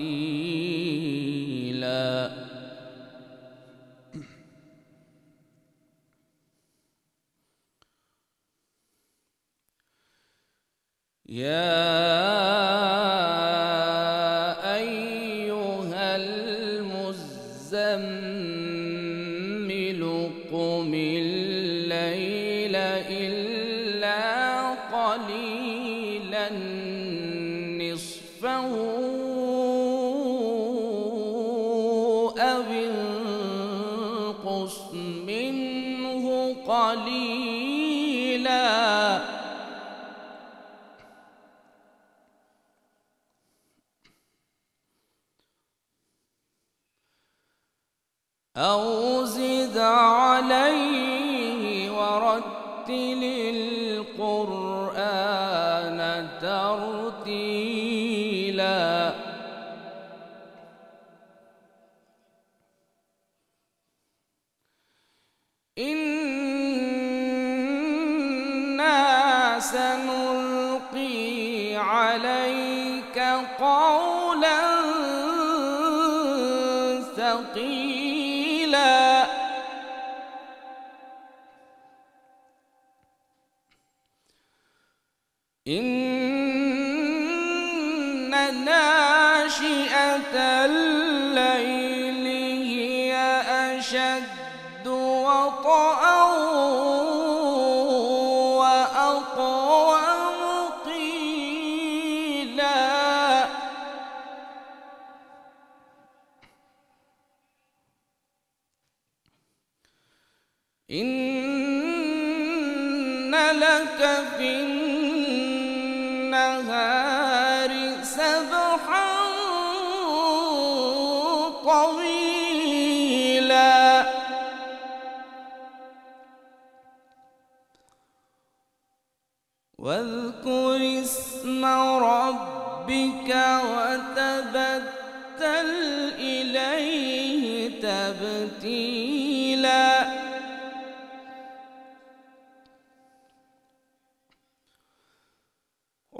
قتيلا يا أو زد عليه ورتل القرآن ترتيلا إنا سنلقي عليك قولا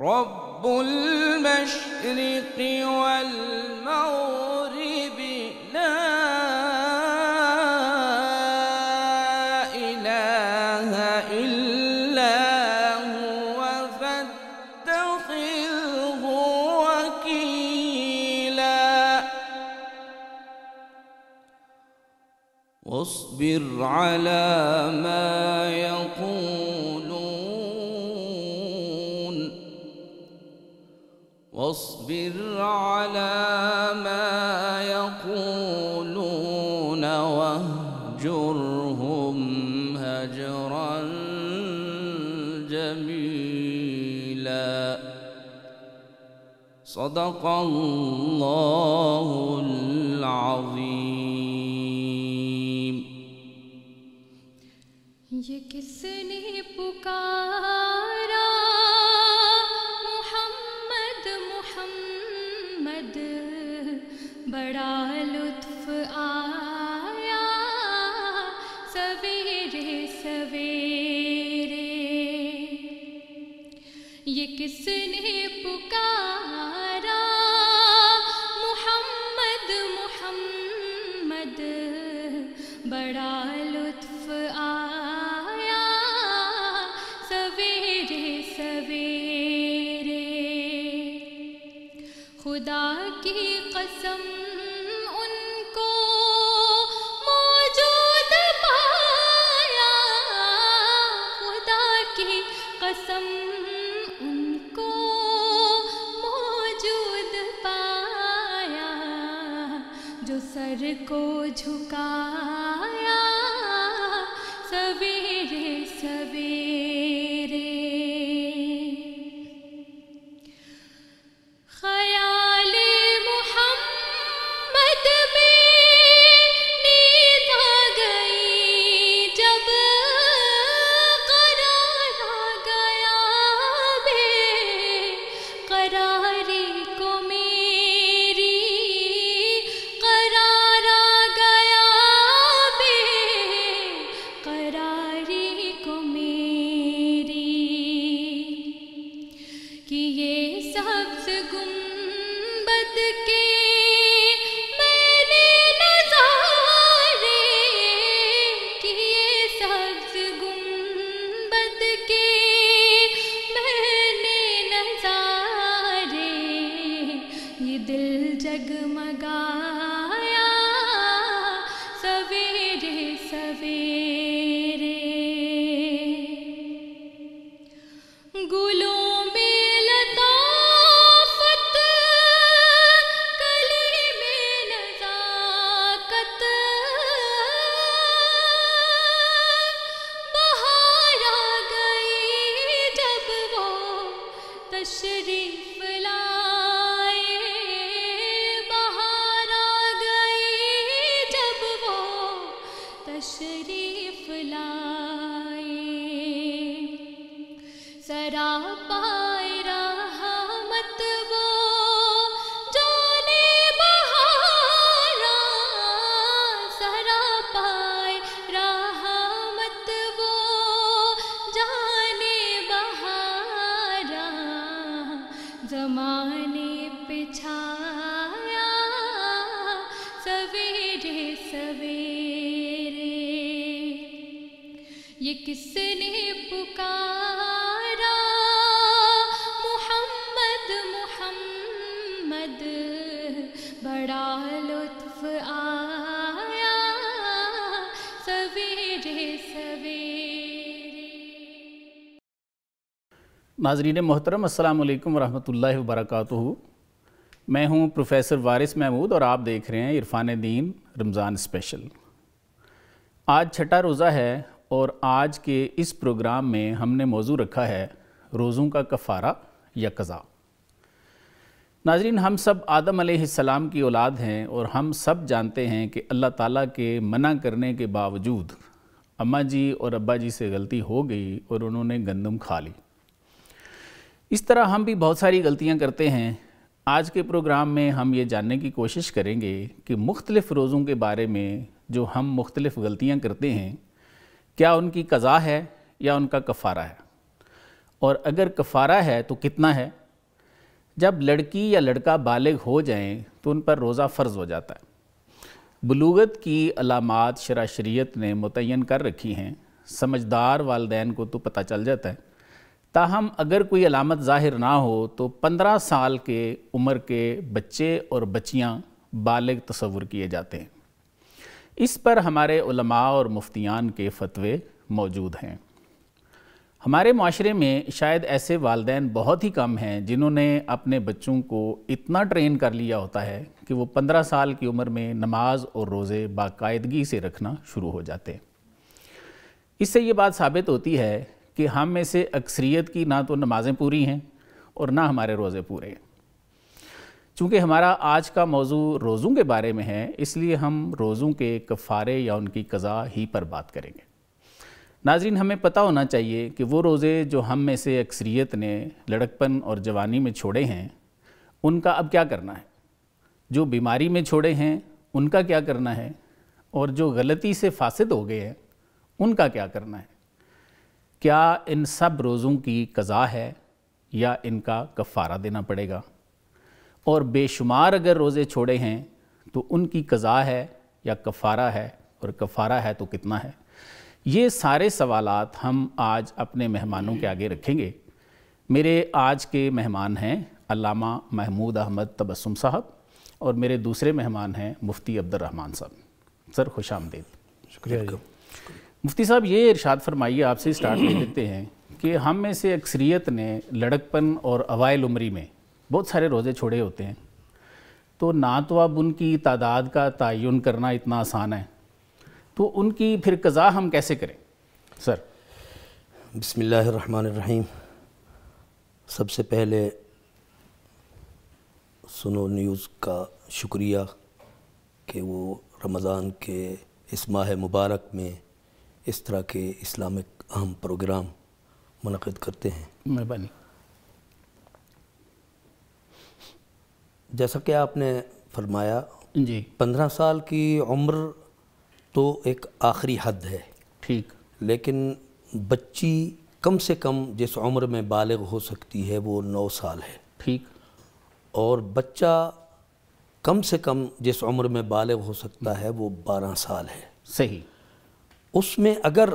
رب المشرق والمغرب لا إله إلا هو فاتخذه وكيلا واصبر على ما صدق الله العظيم ये किसने पुकार बड़ा लुत्फ आया सवेरे सवेरे ये किसने का नाजरीन मोहतरम अल्लाम वरहमल वर्क मैं हूं प्रोफेसर वारिस महमूद और आप देख रहे हैं इरफान दीन रमज़ान स्पेशल आज छठा रोज़ा है और आज के इस प्रोग्राम में हमने मौजू रखा है रोज़ों का कफ़ारा या कज़ा नाजरीन हम सब आदम आसमाम की औलाद हैं और हम सब जानते हैं कि अल्लाह ताला के मना करने के बावजूद अम्मा जी और अब्बा जी से गलती हो गई और उन्होंने गंदम खा ली इस तरह हम भी बहुत सारी गलतियाँ करते हैं आज के प्रोग्राम में हम ये जानने की कोशिश करेंगे कि मुख्तलिफ़ रोज़ों के बारे में जो हम मुख्तलिफ़ गलतियां करते हैं क्या उनकी कज़ा है या उनका कफ़ारा है और अगर कफ़ारा है तो कितना है जब लड़की या लड़का बालग हो जाएं तो उन पर रोज़ा फ़र्ज़ हो जाता है बलूगत की अलामत शरा शरीयत ने मुतन कर रखी हैं समझदार वालदेन को तो पता चल जाता है ताहम अगर कोई अलामत ज़ाहिर ना हो तो पंद्रह साल के उम्र के बच्चे और बच्चियाँ बालग तस्वुर किए जाते हैं इस पर हमारे उलमा और मुफ्तियान के फतवे मौजूद हैं हमारे माशरे में शायद ऐसे वालदे बहुत ही कम हैं जिन्होंने अपने बच्चों को इतना ट्रेन कर लिया होता है कि वो पंद्रह साल की उम्र में नमाज और रोज़े बाकायदगी से रखना शुरू हो जाते हैं इससे ये बात साबित होती है कि हम में से अक्सरीत की ना तो नमाज़ें पूरी हैं और ना हमारे रोज़े पूरे हैं चूँकि हमारा आज का मौजू रोज़ों के बारे में है इसलिए हम रोज़ों के कफ़ारे या उनकी कज़ा ही पर बात करेंगे नाजरीन हमें पता होना चाहिए कि वो रोज़े जो हम में से अक्सरीत ने लड़कपन और जवानी में छोड़े हैं उनका अब क्या करना है जो बीमारी में छोड़े हैं उनका क्या करना है और जो गलती से फासद हो गए हैं उनका क्या करना है क्या इन सब रोज़ों की कज़ा है या इनका कफ़ारा देना पड़ेगा और बेशुमार अगर रोज़े छोड़े हैं तो उनकी कज़ा है या कफ़ारा है और कफ़ारा है तो कितना है ये सारे सवाल हम आज अपने मेहमानों के आगे रखेंगे मेरे आज के मेहमान हैं अलामा महमूद अहमद तबसम साहब और मेरे दूसरे मेहमान हैं मुफ्ती अब्दुलरहमान साहब सर खुश आमदेद शुक्रिया मुफ्ती साहब ये इरशाद फरमाइए आपसे स्टार्ट कर देते हैं कि हम में से अक्सरियत ने लड़कपन और अवायल उम्री में बहुत सारे रोज़े छोड़े होते हैं तो ना तो अब उनकी तादाद का तयन करना इतना आसान है तो उनकी फिर कज़ा हम कैसे करें सर बसमीम सबसे पहले सुनो न्यूज़ का शुक्रिया कि वो रमज़ान के इस माह मुबारक में इस तरह के इस्लामिक अहम प्रोग्राम मनद करते हैं मेहरबानी जैसा कि आपने फरमाया जी पंद्रह साल की उम्र तो एक आखिरी हद है ठीक लेकिन बच्ची कम से कम जिस उम्र में बालग हो सकती है वो नौ साल है ठीक और बच्चा कम से कम जिस उम्र में बालग हो सकता है वो बारह साल है सही उसमें अगर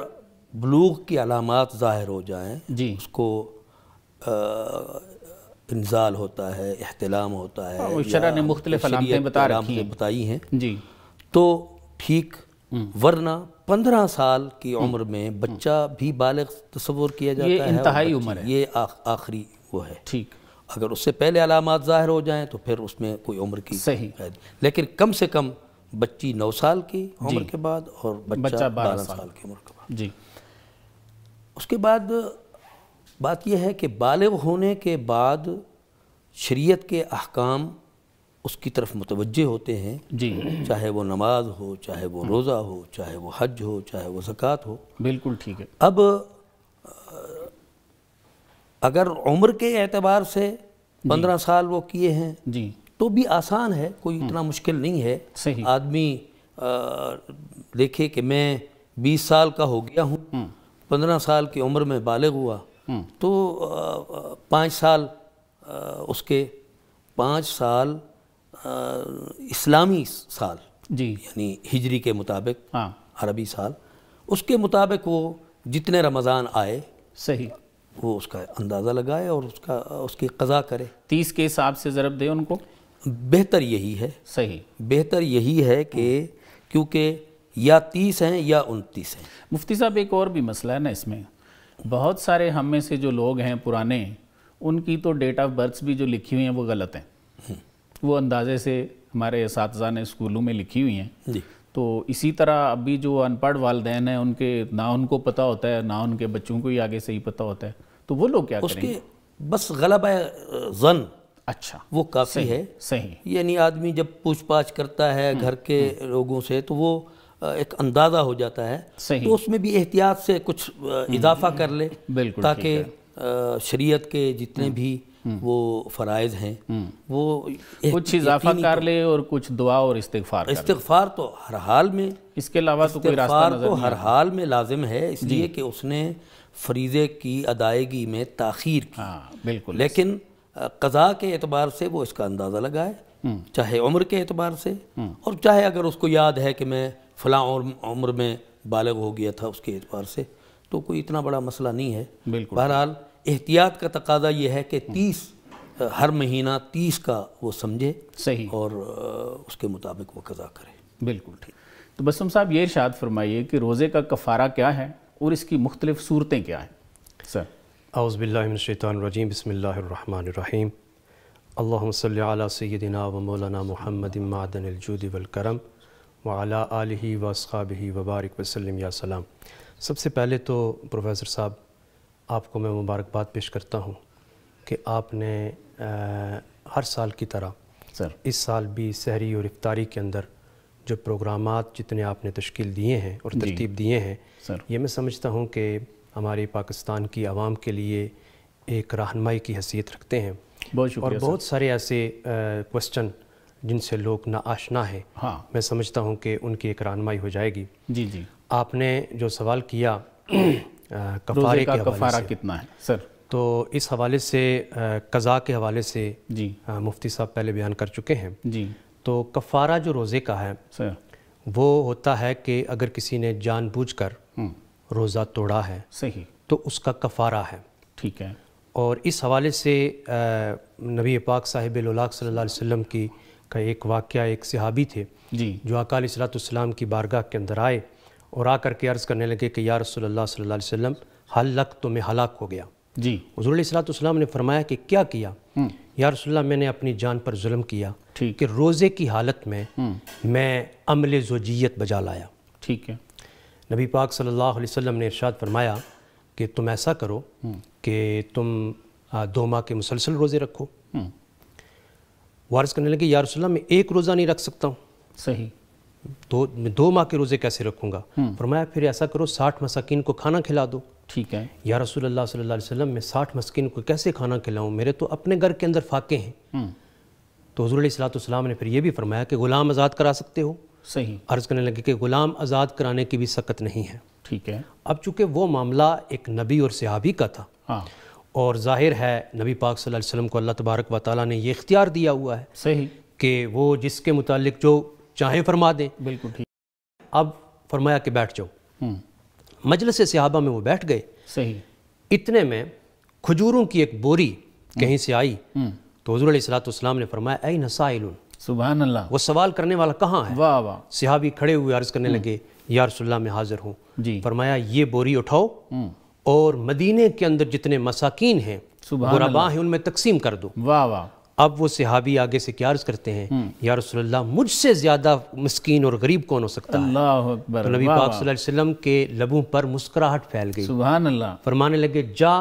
ब्लूग की अलामत ज़ाहिर हो जाएँ जी उसको इंजाल होता है अहतलाम होता है हाँ, शरा ने मुख्तलिफ बता रखी हैं बताई हैं जी तो ठीक हम्म। वरना पंद्रह साल की हम्म। उम्र में हम्म। बच्चा भी बालग तस्वर किया जाता ये है इंतहाई उम्र है ये आखिरी वो है ठीक अगर उससे पहले अलामत ज़ाहिर हो जाएँ तो फिर उसमें कोई उम्र की सही लेकिन कम से कम बच्ची नौ साल की उम्र के बाद और बच्चा बारह साल, साल की उम्र के बाद जी उसके बाद बात यह है कि बालग होने के बाद शरीयत के अहकाम उसकी तरफ मुतवजह होते हैं जी चाहे वो नमाज हो चाहे वो रोज़ा हो चाहे वो हज हो चाहे वो ज़क़़त हो बिल्कुल ठीक है अब अगर उम्र के एतबार से पंद्रह साल वो किए हैं जी तो भी आसान है कोई इतना हम्म। मुश्किल नहीं है आदमी देखे कि मैं बीस साल का हो गया हूँ हम्म। पंद्रह साल की उम्र में बालग हुआ हम्म। तो पाँच साल उसके पाँच साल इस्लामी साल जी यानी हिजरी के मुताबिक हाँ। अरबी साल उसके मुताबिक वो जितने रमज़ान आए सही वो उसका अंदाज़ा लगाए और उसका उसकी कज़ा करे तीस के हिसाब से ज़रब दे उनको बेहतर यही है सही बेहतर यही है कि क्योंकि या तीस हैं या उनतीस हैं मुफ्ती साहब एक और भी मसला है ना इसमें बहुत सारे हम में से जो लोग हैं पुराने उनकी तो डेट ऑफ बर्थ भी जो लिखी हुई हैं वो गलत हैं हम्म। वो अंदाजे से हमारे इस ने स्कूलों में लिखी हुई हैं तो इसी तरह अभी जो अनपढ़ वालदेन हैं उनके ना उनको पता होता है ना उनके बच्चों को ही आगे से ही पता होता है तो वो लोग क्या उसके करेंगे? बस है जन अच्छा वो काफ़ी सही, है सही यानी आदमी जब पूछताछ करता है हम्म, घर के हम्म। लोगों से तो वो एक अंदाज़ा हो जाता है सही तो उसमें भी एहतियात से कुछ हम्म, इजाफा कर ले बिल्कुल ताकि शरीयत के जितने भी वो फ़रज़ हैं वो कुछ इजाफा कर ले और कुछ दुआ और इस्तफार इस्तफार तो हर हाल में इसके अलावा तो कोई रास्ता तो हर हाल में लाजिम है इसलिए कि उसने फरीज़े की अदायगी में ताखीर की हाँ, बिल्कुल लेकिन कज़ा के एतबार से वो इसका अंदाज़ा लगाए हम्म। चाहे उम्र के एतबार से हम्म। और चाहे अगर उसको याद है कि मैं फलां उम्र में बालग हो गया था उसके एतबार से तो कोई इतना बड़ा मसला नहीं है बहरहाल एहतियात का तकाजा यह है कि हम्म। तीस हर महीना तीस का वो समझे सही और उसके मुताबिक वो कज़ा करे बिल्कुल ठीक तो बसम साहब ये इर्शाद फरमाइए कि रोज़े का कफ़ारा क्या है और इसकी मुख्तलिफ सूरतें क्या हैं सर अज़बिल्लाशैतरजीम बसमीम अल्लाम सल सैदिना व मौलाना महमद मादनजूद वलकरम वाला आलि वसब वबारक वसलम या सलाम सबसे पहले तो प्रोफेसर साहब आपको मैं मुबारकबाद पेश करता हूँ कि आपने आ, हर साल की तरह सर इस साल भी शहरी और इफ्तारी के अंदर जो प्रोग्राम जितने आपने तश्कील दिए हैं और तरतीब दिए हैं सर ये मैं समझता हूँ कि हमारी पाकिस्तान की आवाम के लिए एक रहनमाई की हैसियत रखते हैं बहुत और बहुत सारे ऐसे क्वेश्चन जिनसे लोग आशना है हाँ। मैं समझता हूँ कि उनकी एक रहनमाई हो जाएगी जी जी आपने जो सवाल किया कफारे का कफारा कितना है सर तो इस हवाले से कज़ा के हवाले से जी आ, मुफ्ती साहब पहले बयान कर चुके हैं जी तो कफारा जो रोज़े का है सर वो होता है कि अगर किसी ने जानबूझकर हम्म। रोज़ा तोड़ा है सही तो उसका कफ़ारा है ठीक है और इस हवाले से नबी पाक साहिब लाक सल्ला वसम की का एक वाक़ एक सहाबी थे जी जो अकाल सलातम की बारगाह के अंदर आए और आकर के अर्ज़ करने लगे कि या रसोल्ला सल्ला वसम हल लक तो मैं हलाक हो गया जी हजूर सलाम ने फरमाया कि क्या किया हम्म। या रसोल्ला मैंने अपनी जान पर जुल्म किया कि रोज़े की हालत में हम्म। मैं अमल जोजियत बजा लाया ठीक है नबी पाक सल्लल्लाहु अलैहि वसल्लम ने इरशाद फरमाया कि तुम ऐसा करो हम्म। कि तुम दो माह के मुसलसल रोज़े रखो हम्म। वारिस करने लगे यार मैं एक रोज़ा नहीं रख सकता हूँ सही दो दो माह के रोज़े कैसे रखूँगा हम्म। फरमाया फिर ऐसा करो साठ मसाकिन को खाना खिला दो ठीक है या रसूल अल्लाह सल्लल्लाहु अलैहि वसल्लम मैं साठ मस्किन को कैसे खाना खिलाऊं मेरे तो अपने घर के अंदर फाके हैं तो हजूर सलाम ने फिर यह भी फरमाया कि ग़ुलाम आज़ाद करा सकते हो सही अर्ज़ करने लगे कि ग़ुलाम आज़ाद कराने की भी सकत नहीं है ठीक है अब चूंकि वो मामला एक नबी और सहाबी का था हाँ। और जाहिर है नबी पाक सल्लल्लाहु अलैहि वसल्लम को अल्लाह तबारक व ताली ने ये इख्तियार दिया हुआ है सही कि वो जिसके मुतालिक जो चाहे फरमा दें बिल्कुल ठीक अब फरमाया कि बैठ जाओ हम्म। मजलस सहाबा में वो बैठ गए सही इतने में खजूरों की एक बोरी हम्म। कहीं से आई हम्म। तो हजूर सलात ने फरमाया ए नसाइल सुबह अल्लाह वो सवाल करने वाला कहाँ है वाह वाह सिहाबी खड़े हुए अर्ज़ करने हम्म। लगे यार सुल्ला में हाज़िर हूँ जी फरमाया ये बोरी उठाओ हम्म। और मदीने के अंदर जितने मसाकिन हैं गुरबा हैं उनमें तकसीम कर दो वाह वाह अब वो सिहाबी आगे से क्या अर्ज करते हैं हम्म। या रसोल्ला मुझसे ज़्यादा मस्किन और गरीब कौन हो सकता है तो नबी पाक वसल्लम के लबों पर मुस्कुराहट फैल गई सुबह फरमाने लगे जा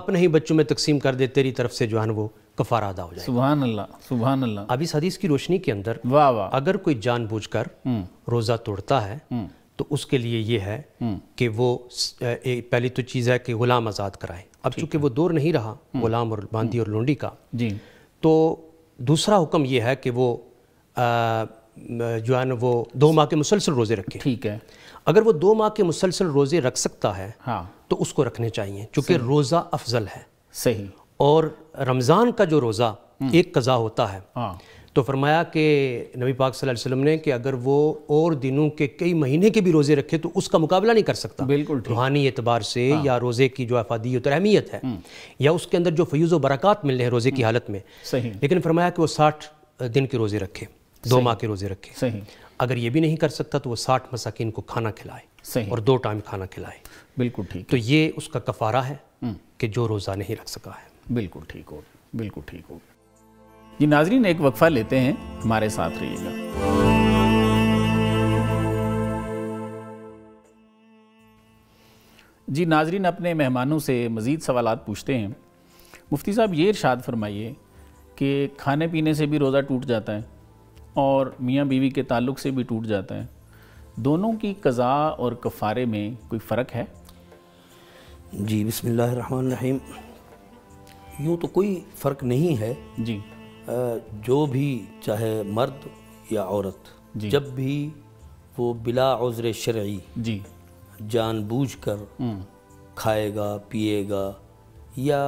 अपने ही बच्चों में तकसीम कर दे तेरी तरफ से जो है वो कफारा अदा हो जाए सुबहान अल्लाह सुबहान अल्लाह अभी हदीस की रोशनी के अंदर वाह वाह अगर कोई जानबूझकर हम्म। रोज़ा तोड़ता है हम्म। तो उसके लिए ये है हम्म। कि वो पहली तो चीज़ है कि ग़ुलाम आज़ाद कराए अब चूंकि वो दौर नहीं रहा ग़ुलाम और बांदी और लोंडी का जी तो दूसरा हुक्म यह है कि वो जो है ना वो दो माह के मुसलसल रोज़े रखे ठीक है अगर वो दो माह के मुसलसल रोज़े रख सकता है हाँ। तो उसको रखने चाहिए क्योंकि रोज़ा अफजल है सही और रमज़ान का जो रोज़ा हम्म। एक कज़ा होता है हाँ। तो फरमाया कि नबी पाक सल्लल्लाहु अलैहि वसल्लम ने कि अगर वो और दिनों के कई महीने के भी रोज़े रखे तो उसका मुकाबला नहीं कर सकता बिल्कुल रूहानी एतबार से हाँ। या रोज़े की जो अफादियत और अहमियत है हम्म। या उसके अंदर जो फ्यूज व बरक़ात मिल रहे हैं रोज़े की हम्म। हालत में सही लेकिन फरमाया कि वो साठ दिन के रोज़े रखे दो माह के रोज़े रखे सही अगर ये भी नहीं कर सकता तो वो साठ मसाकिन को खाना खिलाए सही और दो टाइम खाना खिलाए बिल्कुल ठीक तो ये उसका कफारा है कि जो रोज़ा नहीं रख सका है बिल्कुल ठीक होगी बिल्कुल ठीक होगी जी नाजरीन एक वक्फ़ा लेते हैं हमारे साथ रहिएगा जी नाजरीन अपने मेहमानों से मज़ीद सवाल पूछते हैं मुफ्ती साहब ये इरशाद फरमाइए कि खाने पीने से भी रोज़ा टूट जाता है और मियाँ बीवी के ताल्लुक से भी टूट जाता है दोनों की कज़ा और कफ़ारे में कोई फ़र्क है जी बसमीम यूँ तो कोई फ़र्क नहीं है जी जो भी चाहे मर्द या औरत जब भी वो बिला उज़र शर्य जी जानबूझ कर हम्म। खाएगा पिएगा या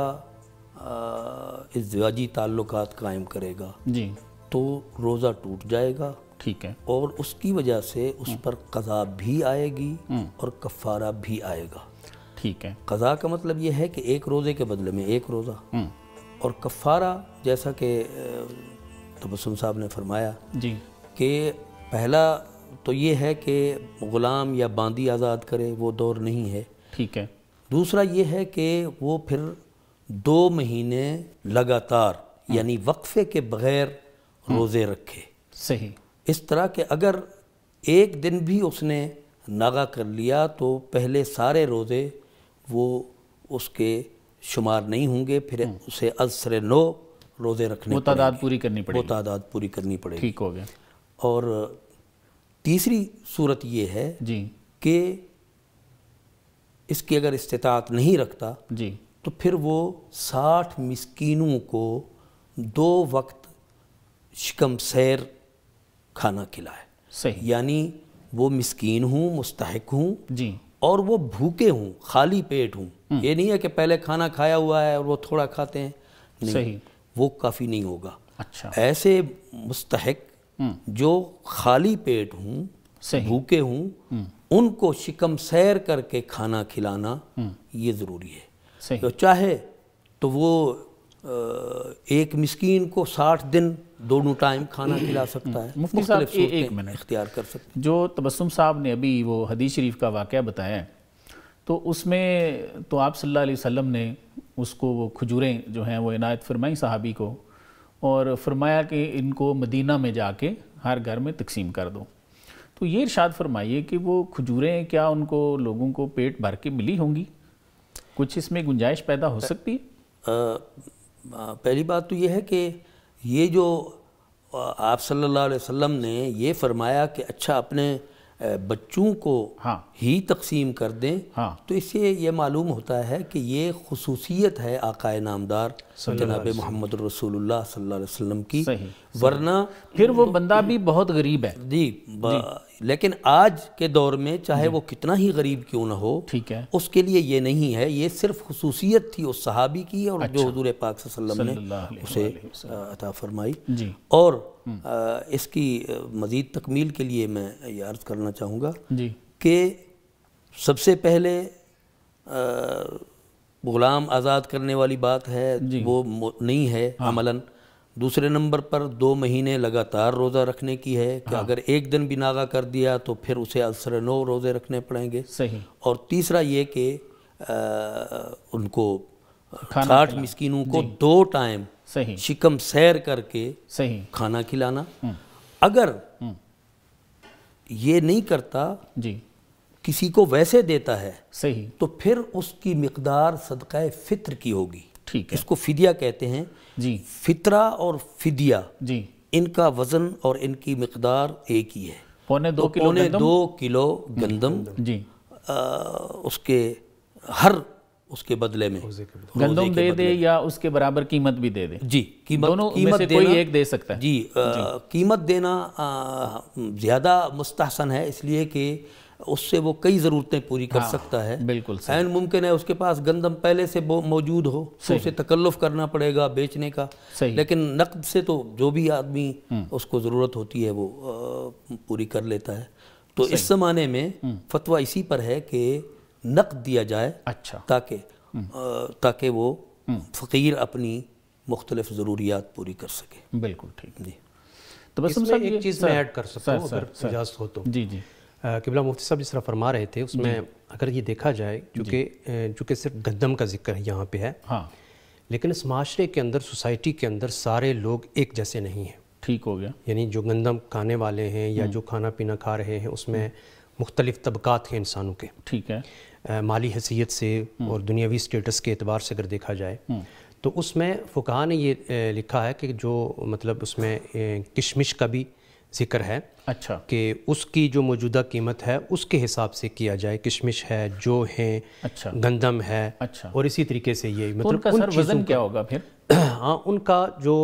इजवाजी ताल्लुक कायम करेगा जी तो रोज़ा टूट जाएगा ठीक है और उसकी वजह से उस हम्म। पर कज़ा भी आएगी हम्म। और कफ़ारा भी आएगा ठीक है कज़ा का मतलब ये है कि एक रोज़े के बदले में एक रोज़ा हम्म। और कफ़ारा जैसा कि तबसम साहब ने फरमाया जी कि पहला तो ये है कि ग़ुलाम या बांदी आज़ाद करे वो दौर नहीं है ठीक है दूसरा ये है कि वो फिर दो महीने लगातार हम्म। यानी वक्फे के बग़ैर हम्म। रोज़े रखे सही इस तरह के अगर एक दिन भी उसने नागा कर लिया तो पहले सारे रोज़े वो उसके शुमार नहीं होंगे फिर हम्म। उसे असर नौ रोज़े रखने वो तादाद पूरी करनी पड़ेगी वो तादाद पूरी करनी पड़ेगी ठीक हो गया और तीसरी सूरत ये है जी कि इसकी अगर इस्तात नहीं रखता जी तो फिर वो साठ मिसकीनों को दो वक्त शिकम सैर खाना खिलाए सही यानी वो मिसकीन हूँ मुस्तक हूँ जी और वो भूखे हूँ खाली पेट हूँ हम्म। ये नहीं है कि पहले खाना खाया हुआ है और वो थोड़ा खाते हैं नहीं सही। वो काफ़ी नहीं होगा अच्छा ऐसे मुस्तहक हम्म। जो खाली पेट हूँ भूखे हूँ हम्म। उनको शिकम सैर करके खाना खिलाना ये ज़रूरी है तो चाहे तो वो एक मिस्कीन को साठ दिन दोनों टाइम खाना खिला सकता है मुफ्ती साहब एक मिनट इख्तियार कर सकते हैं जो तबस्सुम साहब ने अभी वो हदीस शरीफ का वाक़ बताया तो उसमें तो आप सल्लल्लाहु अलैहि वसल्लम ने उसको वो खजूरें जो हैं वो इनायत फरमाई साहबी को और फरमाया कि इनको मदीना में जाके हर घर में तकसीम कर दो तो ये इर्शाद फरमाइए कि वो खजूरें क्या उनको लोगों को पेट भर के मिली होंगी कुछ इसमें गुंजाइश पैदा हो सकती है पहली बात तो ये है कि ये जो आप सल्लल्लाहु अलैहि वसल्लम ने ये फरमाया कि अच्छा अपने बच्चों को हाँ ही तकसीम कर दें हाँ तो इससे यह मालूम होता है कि ये खसूसियत है आकाए नामदार जनाब मोहम्मद रसूलुल्लाह सल्लल्लाहु अलैहि वसल्लम की सही, वरना फिर वो तो बंदा भी बहुत गरीब है जी, लेकिन आज के दौर में चाहे वो कितना ही गरीब क्यों ना हो ठीक है उसके लिए ये नहीं है ये सिर्फ खसूसियत थी उस सहाबी की और जो अच्छा। हजूर पाक ने उसे अता फरमाई और इसकी मज़ीद तकमील के लिए मैं ये अर्ज़ करना चाहूँगा कि सबसे पहले ग़ुलाम आज़ाद करने वाली बात है वो नहीं है हाँ। अमलन दूसरे नंबर पर दो महीने लगातार रोज़ा रखने की है कि हाँ। अगर एक दिन भी नागा कर दिया तो फिर उसे असर नौ रोज़े रखने पड़ेंगे सही और तीसरा ये कि उनको साठ मिसकिनों को दो टाइम सही शिकम सैर करके सही खाना खिलाना हम्म। अगर हम्म। ये नहीं करता जी किसी को वैसे देता है सही तो फिर उसकी मकदार सदकाए फित्र की होगी ठीक है इसको फिदिया कहते हैं जी फितरा और फिदिया जी इनका वज़न और इनकी मकदार एक ही है पौने दो तो किलो पौने दो किलो हम्म। गंदम जी आ, उसके हर उसके बदले में गंदम दे दे या उसके बराबर कीमत भी दे दे जी कीमत दोनों कीमत से कोई एक दे सकता है जी, आ, जी। कीमत देना ज़्यादा मुस्तहसन है इसलिए कि उससे वो कई ज़रूरतें पूरी कर हाँ, सकता है बिल्कुल एन मुमकिन है उसके पास गंदम पहले से मौजूद हो तो उसे तकल्लुफ़ करना पड़ेगा बेचने का लेकिन नकद से तो जो भी आदमी हम्म। उसको ज़रूरत होती है वो पूरी कर लेता है तो इस ज़माने में हम्म। फतवा इसी पर है कि नकद दिया जाए अच्छा ताकि हम्म। ताकि वो हम्म। फ़कीर अपनी मुख्तलिफ ज़रूरियात पूरी कर सके बिल्कुल ठीक जी तो बस इसमें एक चीज़ मैं ऐड कर सकता हूँ अगर इजाज़त हो तो जी जी किबला मुफ्ती साहब जिस तरह फरमा रहे थे उसमें अगर ये देखा जाए चूँकि चूँकि सिर्फ गंदम का जिक्र यहाँ पे है हाँ। लेकिन इस माशरे के अंदर सोसाइटी के अंदर सारे लोग एक जैसे नहीं हैं ठीक हो गया यानी जो गंदम खाने वाले हैं या हम्म। जो खाना पीना खा रहे हैं उसमें मुख्तलिफ तबकात हैं इंसानों के ठीक है माली हैसियत से हम्म। और दुनियावी स्टेटस के अतबार से अगर देखा जाए हम्म। तो उसमें फ़ुका ने ये लिखा है कि जो मतलब उसमें किशमिश का भी जिक्र है अच्छा कि उसकी जो मौजूदा कीमत है उसके हिसाब से किया जाए किशमिश है जो है अच्छा गंदम है अच्छा और इसी तरीके से ये मतलब तो उनका उन सर वजन क्या होगा फिर हाँ उनका जो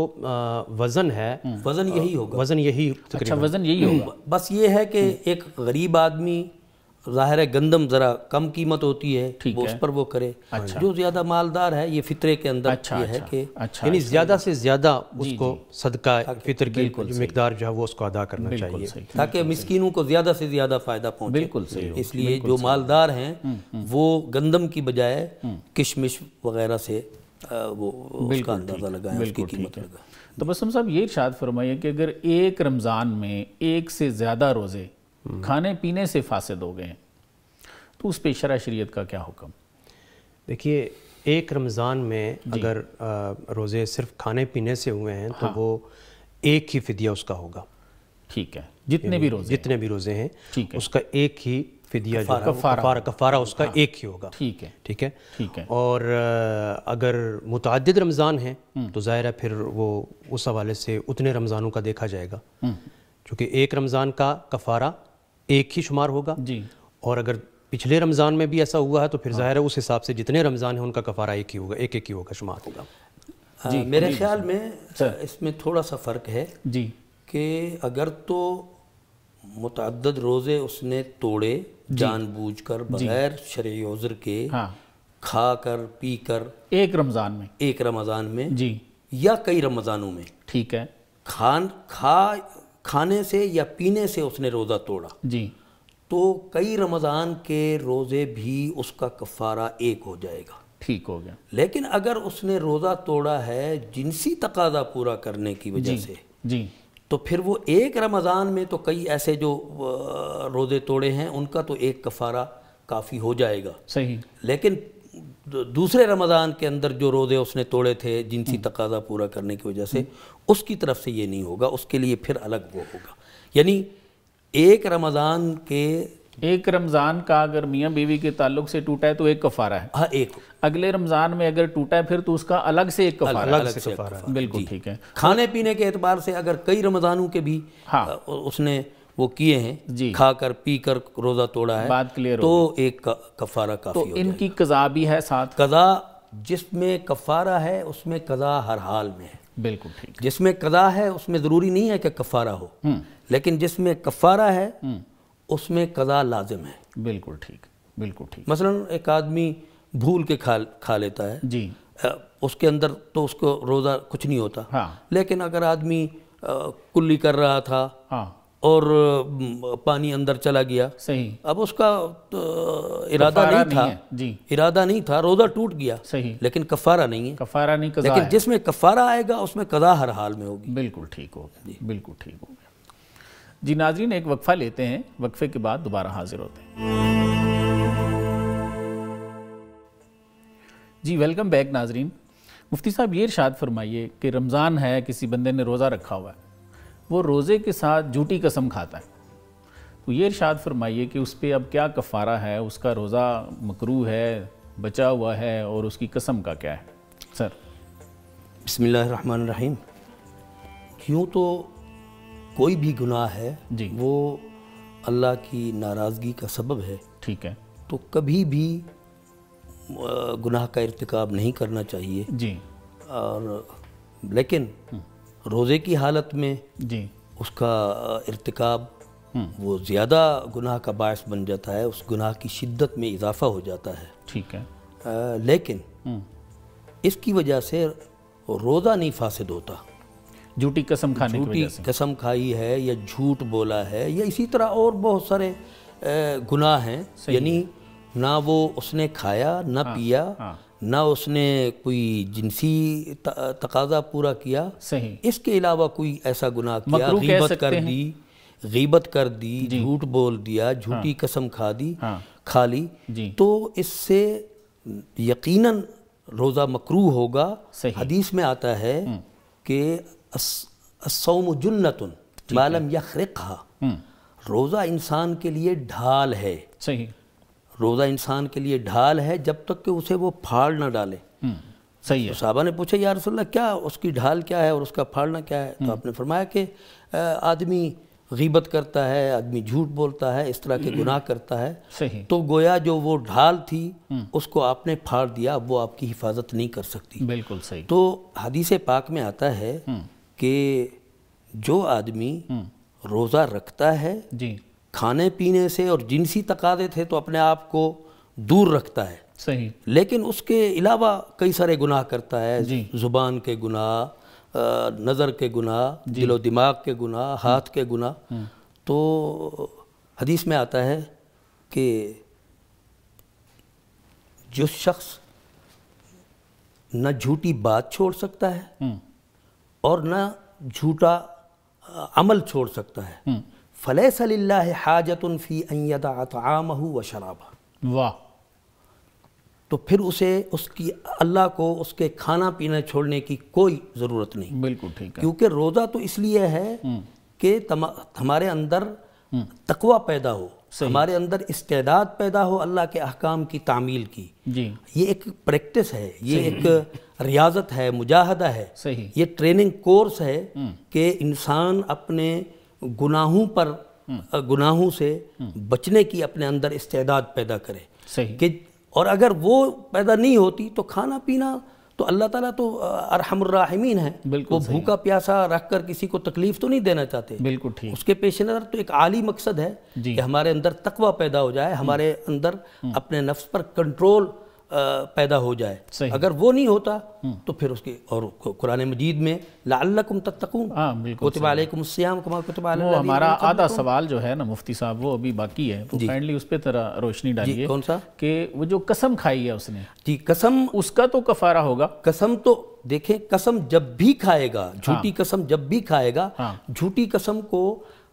वज़न है हम्म। वज़न यही होगा वज़न यही अच्छा वज़न यही होगा बस ये है कि एक गरीब आदमी ज़ाहिर है गंदम ज़रा कम कीमत होती है ठीक वो उस पर वो करे अच्छा। जो ज़्यादा मालदार है ये फितरे के अंदर अच्छा, ये है अच्छा, कि अच्छा, यानी अच्छा, ज़्यादा से ज़्यादा उसको सदका फितर की मकदार जो है वो उसको अदा करना चाहिए ताकि मिसकीनों को ज़्यादा से ज़्यादा फ़ायदा पहुँचे बिल्कुल इसलिए जो मालदार हैं हम्म, हम्म। वो गंदम की बजाय हम्म। किशमिश वगैरह से वो उसका अंदाज़ा लगाए उसकी कीमत लगाएं तो बसम साहब ये इर्शाद फरमाइए कि अगर एक रमज़ान में एक से ज़्यादा रोज़े खाने पीने से फासद हो गए हैं तो उस पर शरा शरीत का क्या हुक्म देखिए एक रमज़ान में अगर रोज़े सिर्फ खाने पीने से हुए हैं तो हाँ। तो वो एक ही फ़िदिया उसका होगा ठीक है जितने भी रोज़े जितने भी रोज़े हैं है उसका एक ही फिदिया जो कफारा कफारा उसका हाँ। एक ही होगा ठीक है ठीक है ठीक है और अगर मुतद रमज़ान है हम्म। तो ज़ाहिर है फिर वो उस हवाले से उतने रमज़ानों का देखा जाएगा क्योंकि हम्म। एक रमज़ान का कफारा एक ही शुमार होगा जी और अगर पिछले रमज़ान में भी ऐसा हुआ है तो फिर ज़ाहिर है उस हिसाब से जितने रमज़ान हैं उनका कफारा एक ही होगा एक एक ही होगा शुमार होगा जी मेरे ख्याल में इसमें थोड़ा सा फ़र्क है जी कि अगर तो मुतद रोज़े उसने तोड़े जानबूझ कर बगैर शर्य उज़र के हाँ। खा कर पी कर एक रमज़ान में एक रमज़ान में जी या कई रमज़ानों में ठीक है खान खा खाने से या पीने से उसने रोज़ा तोड़ा जी तो कई रमज़ान के रोज़े भी उसका कफ़ारा एक हो जाएगा ठीक हो गया लेकिन अगर उसने रोज़ा तोड़ा है जिनसी तकाजा पूरा करने की वजह से जी तो फिर वो एक रमज़ान में तो कई ऐसे जो रोज़े तोड़े हैं उनका तो एक कफ़ारा काफ़ी हो जाएगा सही लेकिन दूसरे रमज़ान के अंदर जो रोज़े उसने तोड़े थे जिनसी हम्म। तकाजा पूरा करने की वजह से हम्म। उसकी तरफ से ये नहीं होगा उसके लिए फिर अलग वो होगा यानी एक रमज़ान के एक रमज़ान का अगर मियाँ बीवी के ताल्लुक से टूटा है तो एक कफारा है हाँ एक अगले रमज़ान में अगर टूटा है फिर तो उसका अलग से एक कफारा अलग, अलग से, से कफारा बिल्कुल ठीक है खाने पीने के एतबार से अगर कई रमज़ानों के भी हाँ उसने वो किए हैं खा कर पी कर रोज़ा तोड़ा है बात क्लियर तो एक कफारा काफ़ी तो इनकी कज़ा भी है साथ कज़ा जिसमें कफारा है उसमें कज़ा हर हाल में है बिल्कुल ठीक जिसमें कज़ा है उसमें ज़रूरी नहीं है कि कफारा हो हम्म। लेकिन जिसमें कफारा है हम्म। उसमें कज़ा लाजिम है बिल्कुल ठीक बिल्कुल ठीक मसलन एक आदमी भूल के खा खा लेता है जी उसके अंदर तो उसको रोज़ा कुछ नहीं होता हाँ। लेकिन अगर आदमी कुल्ली कर रहा था हाँ। और पानी अंदर चला गया सही अब उसका तो इरादा नहीं, नहीं था नहीं जी इरादा नहीं था रोजा टूट गया सही लेकिन कफारा नहीं है कफारा नहीं कजा लेकिन जिसमें कफारा आएगा उसमें कजा हर हाल में होगी बिल्कुल ठीक हो जी बिल्कुल ठीक हो गया जी नाजरीन एक वक्फ़ा लेते हैं वक्फे के बाद दोबारा हाजिर होते हैं जी वेलकम बैक नाजरीन मुफ्ती साहब ये इर्शाद फरमाइए कि रमज़ान है किसी बंदे ने रोज़ा रखा हुआ है वो रोज़े के साथ झूठी कसम खाता है तो ये इर्शाद फरमाइए कि उस पर अब क्या कफ़ारा है उसका रोज़ा मकरू है बचा हुआ है और उसकी कसम का क्या है सर बसमीम क्यों तो कोई भी गुनाह है जी वो अल्लाह की नाराज़गी का सबब है ठीक है तो कभी भी गुनाह का इरतकब नहीं करना चाहिए जी और लेकिन हम्म। रोज़े की हालत में जी उसका इरतकब हम्म। वो ज़्यादा गुनाह का बायस बन जाता है उस गुनाह की शिद्दत में इजाफा हो जाता है ठीक है आ, लेकिन हम्म। इसकी वजह से रोज़ा नहीं फासद होता झूठी कसम खाने झूठी कसम खाई है या झूठ बोला है या इसी तरह और बहुत सारे गुनाह हैं यानी ना वो उसने खाया ना हाँ, पिया हाँ, ना उसने कोई जिनसी तकाजा पूरा किया सही इसके अलावा कोई ऐसा गुनाह किया गीबत कर दी गीबत कर दी झूठ बोल दिया झूठी हाँ, कसम खा दी हाँ, खा ली तो इससे यकीनन रोज़ा मकरू होगा हदीस में आता है हम्म। कि असौम जुन्नतुन मालम यखरखा हम्म। रोज़ा इंसान के लिए ढाल है सही रोज़ा इंसान के लिए ढाल है जब तक कि उसे वो फाड़ ना डाले हम्म, सही है तो साहबा ने पूछा यार रसोल्ला क्या उसकी ढाल क्या है और उसका फाड़ना क्या है तो हम्म। आपने फरमाया कि आदमी गीबत करता है आदमी झूठ बोलता है इस तरह के हम्म। गुनाह करता है सही तो गोया जो वो ढाल थी उसको आपने फाड़ दिया वो आपकी हिफाजत नहीं कर सकती बिल्कुल सही तो हदीस पाक में आता है कि जो आदमी रोज़ा रखता है जी खाने पीने से और जिनसी तकादे थे तो अपने आप को दूर रखता है सही लेकिन उसके अलावा कई सारे गुनाह करता है ज़ुबान के गुनाह नज़र के गुनाह दिलो दिमाग के गुनाह हम्म। हाथ के गुनाह हम्म। तो हदीस में आता है कि जो शख्स न झूठी बात छोड़ सकता है हम्म। और न झूठा अमल छोड़ सकता है फ़ले सल्ला हाजतफ़ी अयदा व शराबा वाह तो फिर उसे उसकी अल्लाह को उसके खाना पीना छोड़ने की कोई ज़रूरत नहीं बिल्कुल ठीक है क्योंकि रोज़ा तो इसलिए है हम्म। कि हमारे अंदर हम्म। तकवा पैदा हो हमारे अंदर इस्तेदाद पैदा हो अल्लाह के अहकाम की तामील की जी ये एक प्रैक्टिस है ये एक रियाजत है मुजाहदा है सही ये ट्रेनिंग कोर्स है हम्म। कि इंसान अपने गुनाहों पर हम्म। गुनाहों से हम्म। बचने की अपने अंदर इस्तेदाद पैदा करे सही कि और अगर वो पैदा नहीं होती तो खाना पीना तो अल्लाह ताला तो अरहमराहमीन है वो भूखा प्यासा रख कर किसी को तकलीफ तो नहीं देना चाहते बिल्कुल ठीक उसके पेश नज़र तो एक आली मकसद है कि हमारे अंदर तकवा पैदा हो जाए हम्म। हमारे अंदर अपने नफ्स पर कंट्रोल पैदा हो जाए अगर वो नहीं होता हम्म। तो फिर उसके और कुरान मजीद में लाकुम तत्तकून हाँ, कुतबालकुमस्याम हमारा आधा सवाल जो है ना मुफ्ती साहब वो अभी बाकी है तो उस पर तरह रोशनी डालिए कौन सा कि वो जो कसम खाई है उसने जी कसम उसका तो कफारा होगा कसम तो देखें कसम जब भी खाएगा हाँ। झूठी कसम जब भी खाएगा हाँ। झूठी कसम को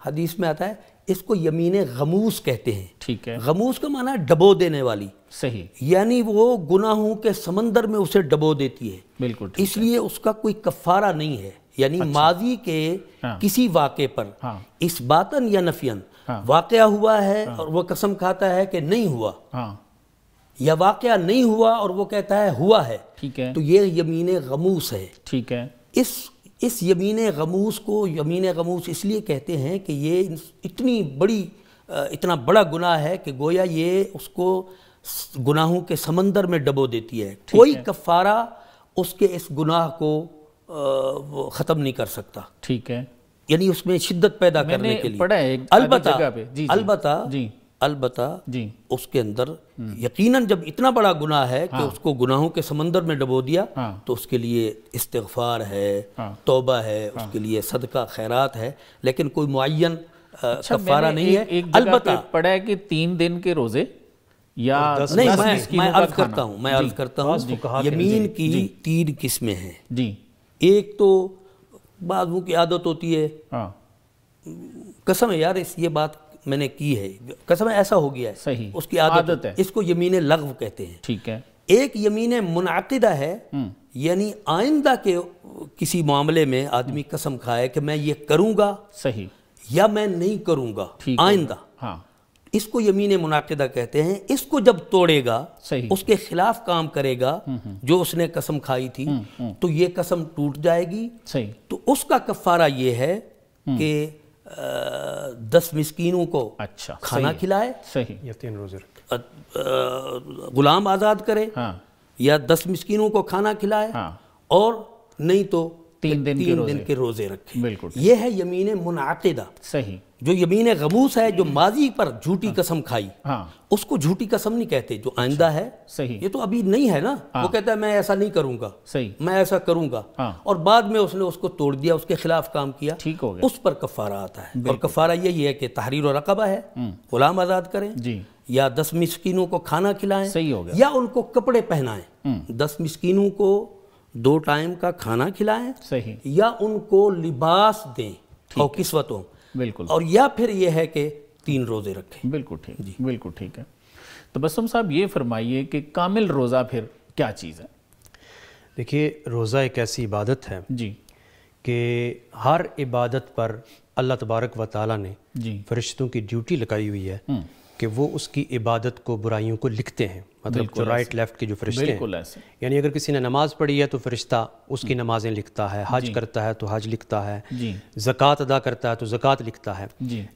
हदीस में आता है इसको यमीन गमूस कहते हैं ठीक है गमूस का माना डबो देने वाली सही यानी वो गुनाहों के समंदर में उसे डबो देती है बिल्कुल इसलिए उसका कोई कफारा नहीं है यानी अच्छा। माजी के हाँ। किसी वाक़े पर हाँ। इस बातन या नफियन हाँ। वाक़ हुआ है हाँ। और वो कसम खाता है कि नहीं हुआ हाँ। या वाक़ नहीं हुआ और वो कहता है हुआ है ठीक है तो ये यमीन गमूस है ठीक है इस इस यमीन गमूस को यमीन गमूस इसलिए कहते हैं कि ये इतनी बड़ी इतना बड़ा गुनाह है कि गोया ये उसको गुनाहों के समंदर में डबो देती है कोई है। कफारा उसके इस गुनाह को ख़त्म नहीं कर सकता ठीक है यानी उसमें शिद्दत पैदा करने के लिए अलबत्ता अलबत्ता जी अलबत् जी उसके अंदर यकीनन जब इतना बड़ा गुनाह है कि हाँ। उसको गुनाहों के समंदर में डबो दिया हाँ। तो उसके लिए इस्तफार है हाँ। तोबा है हाँ। उसके लिए सदका खैरात है लेकिन कोई मुन अच्छा, कफारा नहीं है अलबत् पड़ा है कि तीन दिन के रोजे या नहीं मैं मैं अर्ज करता हूँ मैं अर्ज करता हूँ यमीन की तीन किस्में हैं जी एक तो बाद की आदत होती है हाँ। कसम है यार इस ये बात मैंने की है कसम ऐसा हो गया है सही उसकी आदत, आदत है इसको यमीन लघव कहते हैं ठीक है एक यमीन मुनदा है हम्म। यानी आइंदा के किसी मामले में आदमी कसम खाए कि मैं ये करूंगा सही या मैं नहीं करूंगा आइंदा हाँ। इसको यमीन मुनाकदा कहते हैं इसको जब तोड़ेगा सही उसके खिलाफ काम करेगा हम्म, हम्म। जो उसने कसम खाई थी तो ये कसम टूट जाएगी सही तो उसका कफारा ये है कि दस मिसकीनों को अच्छा खाना खिलाए सही या तीन रोजे गुलाम आज़ाद करे हाँ। या दस मिसकीनों को खाना खिलाए हाँ। और नहीं तो तीन दिन तीन के दिन के रोजे रखे बिल्कुल ये है यमीन मुनदा सही जो यमीन गमूस है जो माजी पर झूठी हाँ, कसम खाई हाँ, उसको झूठी कसम नहीं कहते जो अच्छा। आइंदा है सही ये तो अभी नहीं है ना हाँ, वो कहता है मैं ऐसा नहीं करूंगा सही मैं ऐसा करूंगा हाँ, और बाद में उसने उसको तोड़ दिया उसके खिलाफ काम किया ठीक हो गया उस पर कफारा आता है और कफारा यही है कि तहरीर और रकबा है हम्म। गुलाम आज़ाद करें जी या दस मिसकीनों को खाना खिलाएं सही हो गया या उनको कपड़े पहनाएं हम्म। दस मिसकीनों को दो टाइम का खाना खिलाएं सही या उनको लिबास दें और किस्वतों बिल्कुल और या फिर ये है कि तीन रोज़े रखें बिल्कुल ठीक जी बिल्कुल ठीक है तो बसम साहब ये फरमाइए कि कामिल रोज़ा फिर क्या चीज़ है देखिए रोज़ा एक ऐसी इबादत है जी कि हर इबादत पर अल्लाह तबारक व ताली ने जी फरिश्तों की ड्यूटी लगाई हुई है हम्म। कि वो उसकी इबादत को बुराइयों को लिखते हैं मतलब जो राइट लेफ्ट के जो फरिश्ते हैं यानी अगर किसी ने नमाज पढ़ी है तो फरिश्ता उसकी नमाजें लिखता है हज करता है तो हज लिखता है जक़ात अदा करता है तो जक़ात लिखता है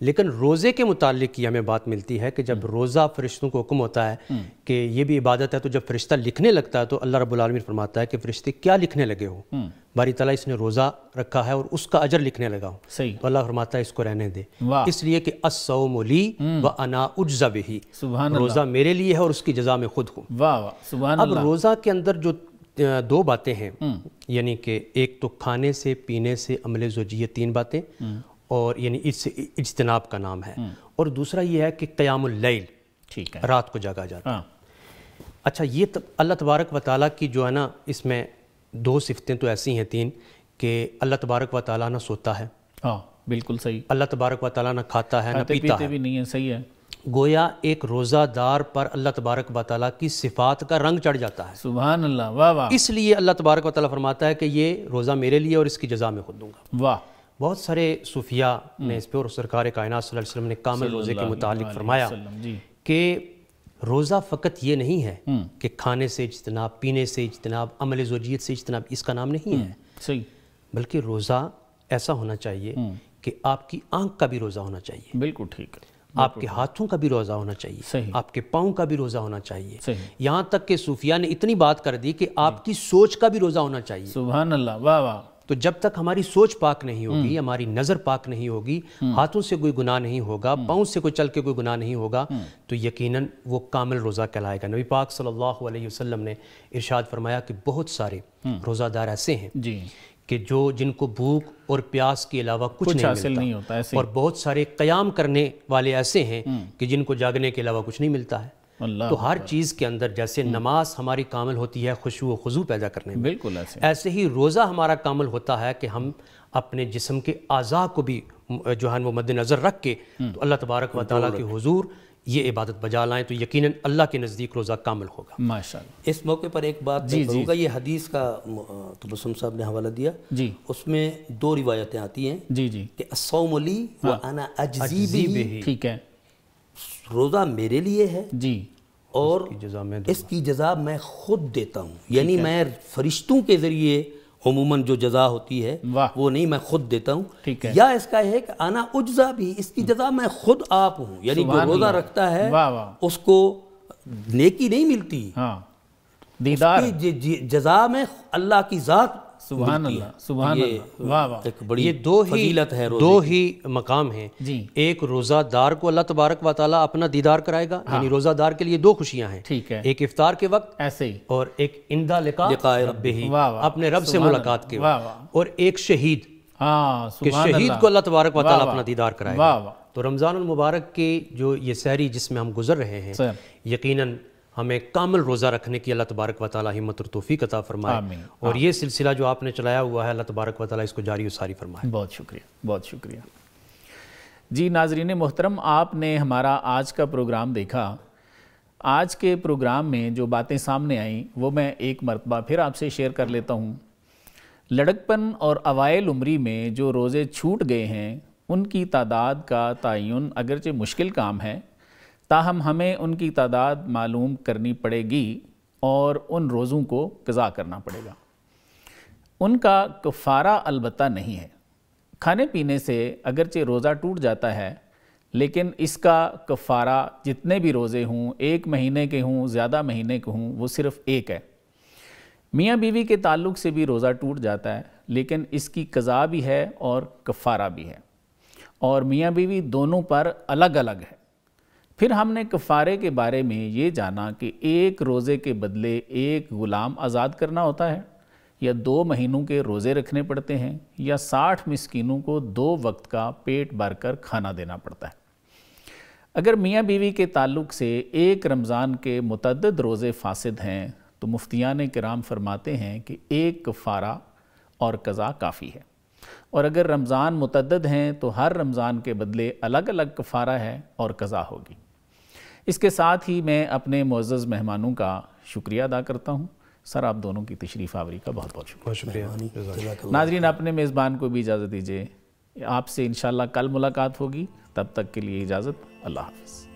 लेकिन रोज़े के मुतालिक की हमें बात मिलती है कि जब हम्म। रोज़ा फरिश्तों को हुक्म होता है हम्म। कि ये भी इबादत है तो जब फरिश्ता लिखने लगता है तो अल्लाह रबालमीन फरमाता है कि फरिश्ते क्या लिखने लगे हो हम्म। बारी तला इसने रोज़ा रखा है और उसका अजर लिखने लगा हो सही तो अल्लाह फरमाता है इसको रहने दे इसलिए कि असौमली व अना उज्जा भी रोज़ा मेरे लिए है और उसकी जजा में खुद को वाह वाह सुबह अब रोज़ा के अंदर जो दो बातें हैं हम्म। यानी कि एक तो खाने से पीने से अमले जोजिए तीन बातें हम्म। और यानी इस इजतनाब का नाम है हम्म। और दूसरा ये है कि क़यामल ठीक है रात को जागा जाता है हाँ। अच्छा ये अल्लाह तबारक व ताली की जो है ना इसमें दो सिफतें तो ऐसी हैं तीन कि अल्लाह तबारक व ताली ना सोता है हाँ बिल्कुल सही अल्लाह तबारक व ताली ना खाता है ना पीता है भी नहीं है सही है गोया एक रोज़ादार पर अल्लाह तबारक वाली की सिफात का रंग चढ़ जाता है सुबह अल्लाह वाह वाह इसलिए अल्लाह तबारक वाली फरमाता है कि ये रोज़ा मेरे लिए और इसकी जजा मैं खुद दूंगा वाह बहुत सारे सूफिया हम्म। ने इस पर और सरकार कायनात ने कामिल रोज़े के मुतालिक फरमाया कि रोज़ा फ़कत ये नहीं है हम्म। कि खाने से इजतनाब पीने से इजतनाब अमल जोजियत से इजतनाब इसका नाम नहीं है हम्म, बल्कि रोज़ा ऐसा होना चाहिए कि आपकी आंख का भी रोज़ा होना चाहिए बिल्कुल ठीक है आपके हाथों का भी रोज़ा होना चाहिए आपके पाँव का भी रोज़ा होना चाहिए यहाँ तक कि सूफिया ने इतनी बात कर दी कि आपकी सोच का भी रोज़ा होना चाहिए सुबह अल्लाह वाह वाह तो जब तक हमारी सोच पाक नहीं होगी हम्म। हमारी नज़र पाक नहीं होगी हम्म। हाथों से कोई गुनाह नहीं होगा हम्म। पाँव से कोई चल के कोई गुनाह नहीं होगा तो यकीनन वो कामिल रोज़ा कहलाएगा नबी पाक सल्लल्लाहु अलैहि वसल्लम ने इरशाद फरमाया कि बहुत सारे रोज़ादार ऐसे हैं कि जो जिनको भूख और प्यास के अलावा कुछ, कुछ नहीं हासिल नहीं होता ऐसे और बहुत सारे कयाम करने वाले ऐसे हैं हम्म। कि जिनको जागने के अलावा कुछ नहीं मिलता है तो हर चीज़ के अंदर जैसे हम्म। नमाज हमारी कामल होती है खुशू खजू पैदा करने में बिल्कुल ऐसे ऐसे ही रोज़ा हमारा कामल होता है कि हम अपने जिसम के अज़ा को भी जो है वो मद्दनज़र रख के हम्म। तो अल्लाह तबारक वाली के हजूर ये इबादत बजा लाएँ तो यकीन अल्लाह के नज़दीक रोज़ा कामल होगा माशा इस मौके पर एक बात जी होगा ये हदीस का तबसम साहब ने हवाला दिया जी उसमें दो रिवायतें आती हैं जी जी कि असौमली हाँ। अजीब अजीबी ठीक है रोज़ा मेरे लिए है जी और इसकी जजा मैं खुद देता हूँ यानी मैं फरिश्तों के ज़रिए अमूमन जो जजा होती है वो नहीं मैं खुद देता हूँ या इसका है कि आना उजा भी इसकी जजा मैं खुद आप हूँ यानी जो रोजा रखता है वा, वा। उसको नेकी नहीं मिलती हाँ दीदार जजा में अल्लाह की ज़ात सुबहान अल्लाह सुबहान अल्लाह वाह वाह एक बड़ी ये दो ही है दो ही मकाम है जी एक रोज़ादार को अल्लाह तबारक व अपना दीदार कराएगा हाँ। यानी रोज़ादार के लिए दो खुशियाँ हैं ठीक है एक इफ्तार के वक्त ऐसे ही और एक इंदा लिका ही अपने रब से मुलाकात के और एक शहीद हाँ, शहीद को अल्लाह तबारक व अपना दीदार कराएगा तो रमज़ान मुबारक के जो ये सहरी जिसमें हम गुजर रहे हैं यकीनन हमें कामल रोज़ा रखने की अल्लाह तबारक व ताली हिम्मत और तोफ़ी कता फरमाए और ये सिलसिला जो आपने चलाया हुआ है अल्लाह तबारक व ताली इसको जारी उसारी फरमाए बहुत शुक्रिया बहुत शुक्रिया जी नाजरीन मोहतरम आपने हमारा आज का प्रोग्राम देखा आज के प्रोग्राम में जो बातें सामने आई वो मैं एक मरतबा फिर आपसे शेयर कर लेता हूँ लड़कपन और अवायल उम्री में जो रोज़े छूट गए हैं उनकी तादाद का तयन अगरचे मुश्किल काम है ताहम हमें उनकी तादाद मालूम करनी पड़ेगी और उन रोज़ों को कज़ा करना पड़ेगा उनका कफ़ारा अलबत् नहीं है खाने पीने से अगरचे रोज़ा टूट जाता है लेकिन इसका कफ़ारा जितने भी रोज़े हों एक महीने के हों ज़्यादा महीने के हों वो सिर्फ़ एक है मियाँ बीवी के ताल्लुक से भी रोज़ा टूट जाता है लेकिन इसकी कज़ा भी है और कफ़ारा भी है और मियाँ बीवी दोनों पर अलग अलग है फिर हमने कफ़ारे के बारे में ये जाना कि एक रोज़े के बदले एक ग़ुलाम आज़ाद करना होता है या दो महीनों के रोज़े रखने पड़ते हैं या साठ मिसकिनों को दो वक्त का पेट भर कर खाना देना पड़ता है अगर मियाँ बीवी के ताल्लुक से एक रमज़ान के मतद रोज़े फासद हैं तो मुफ्तियान कराम फरमाते हैं कि एक कफ़ारा और कज़ा काफ़ी है और अगर रमज़ान मतदद हैं तो हर रमज़ान के बदले अलग अलग कफ़ारा है और कज़ा होगी इसके साथ ही मैं अपने मोज़ मेहमानों का शुक्रिया अदा करता हूँ सर आप दोनों की तशरीफ़ आवरी का बहुत बहुत शुक्रिया, शुक्रिया। नाजरीन अपने मेज़बान को भी इजाज़त दीजिए आपसे इन कल मुलाकात होगी तब तक के लिए इजाज़त अल्लाह हाफिज़